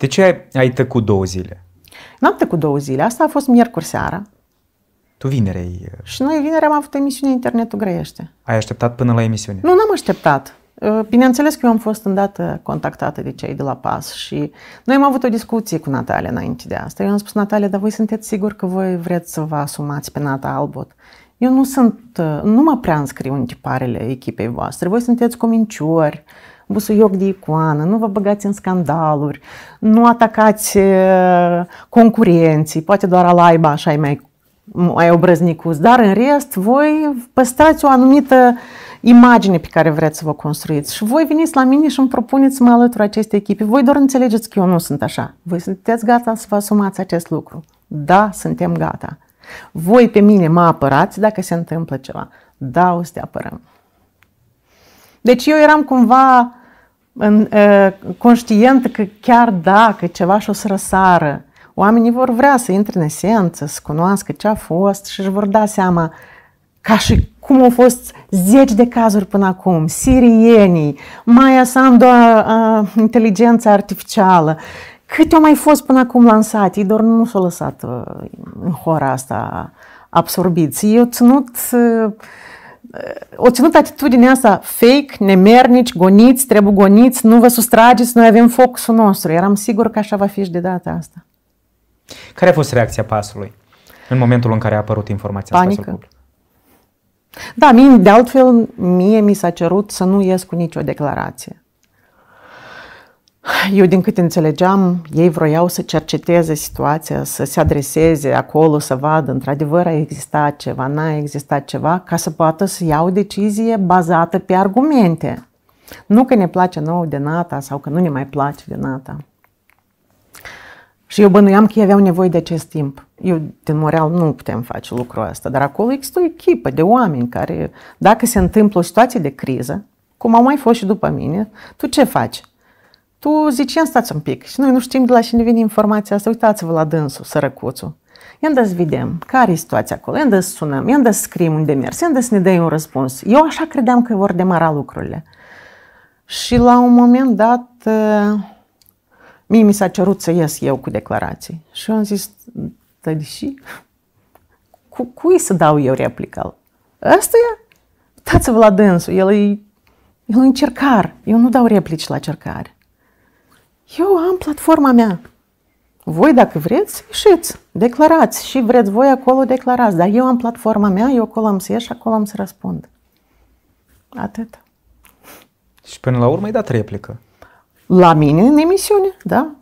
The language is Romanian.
De ce ai, ai tăcut două zile? N-am tăcut două zile. Asta a fost miercuri seara. Tu vinerei... Uh, și noi vineri am avut emisiune Internetul Grăiește. Ai așteptat până la emisiune? Nu, n-am așteptat. Uh, bineînțeles că eu am fost îndată contactată de cei de la PAS și noi am avut o discuție cu Natalia înainte de asta. Eu am spus, Natalia, dar voi sunteți sigur că voi vreți să vă asumați pe Nata Albot? Eu nu sunt, uh, nu mă prea înscriu în tiparele echipei voastre. Voi sunteți cominciori, busuioc de icoană, nu vă băgați în scandaluri, nu atacați uh, concurenții, poate doar laiba, așa e mai, mai obrăznicus, dar în rest voi păstrați o anumită imagine pe care vreți să vă construiți și voi veniți la mine și îmi propuneți să mă alătur aceste echipe. Voi doar înțelegeți că eu nu sunt așa. Voi sunteți gata să vă asumați acest lucru. Da, suntem gata. Voi pe mine mă apărați dacă se întâmplă ceva. Da, o să te apărăm. Deci eu eram cumva în, uh, conștient că chiar dacă ceva și o să răsară, oamenii vor vrea să intre în esență, să cunoască ce a fost și își vor da seama ca și cum au fost zeci de cazuri până acum, sirienii, Maya Sandu, uh, inteligența artificială, uh, Câte au mai fost până acum lansate, doar nu s-au lăsat uh, în hora asta absorbiți. Eu ținut uh, o ținut atitudinea asta fake, nemernici, goniți, trebuie goniți, nu vă sustrageți, noi avem focusul nostru. Eram sigur că așa va fi și de data asta. Care a fost reacția pasului în momentul în care a apărut informația Panică. asta? Panică. Da, mie, de altfel, mie mi s-a cerut să nu ies cu nicio declarație. Eu, din câte înțelegeam, ei vroiau să cerceteze situația, să se adreseze acolo, să vadă într-adevăr a existat ceva, n-a existat ceva, ca să poată să iau o decizie bazată pe argumente. Nu că ne place nouă de nata sau că nu ne mai place de nata. Și eu bănuiam că ei aveau nevoie de acest timp. Eu, din moral nu putem face lucrul ăsta, dar acolo există o echipă de oameni care, dacă se întâmplă o situație de criză, cum au mai fost și după mine, tu ce faci? Tu zici, stați un pic și noi nu știm de la cine vine informația asta, uitați-vă la dânsul, sărăcuțul. Ia să vedem care e situația acolo, ia să sunăm, ia să scriem unde mers, ia să ne dăi un răspuns. Eu așa credeam că vor demara lucrurile. Și la un moment dat, ă, mie mi s-a cerut să ies eu cu declarații. Și eu am zis, dar deși, cu cui să dau eu replică? Asta e? Uitați-vă la dânsul, el e, el e încercar. Eu nu dau replici la cercare. Eu am platforma mea. Voi, dacă vreți, ieșiți, declarați și vreți voi acolo, declarați. Dar eu am platforma mea, eu acolo am să ieși, acolo am să răspund. Atât. Și până la urmă ai dat replică. La mine, în emisiune, da.